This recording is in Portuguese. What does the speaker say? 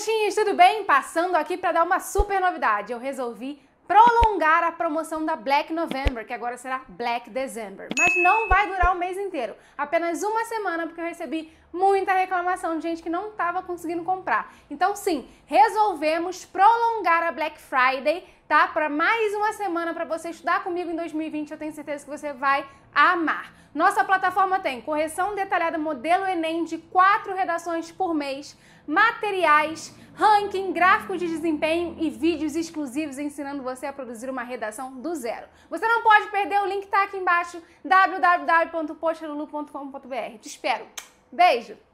caixinhas, tudo bem? Passando aqui para dar uma super novidade. Eu resolvi prolongar a promoção da Black November, que agora será Black December. Mas não vai durar o mês inteiro, apenas uma semana, porque eu recebi muita reclamação de gente que não estava conseguindo comprar. Então, sim, resolvemos prolongar a Black Friday, tá? Para mais uma semana para você estudar comigo em 2020. Eu tenho certeza que você vai amar. Nossa plataforma tem correção detalhada modelo Enem de quatro redações por mês, materiais ranking, gráficos de desempenho e vídeos exclusivos ensinando você a produzir uma redação do zero. Você não pode perder, o link está aqui embaixo, www.postelulu.com.br. Te espero. Beijo!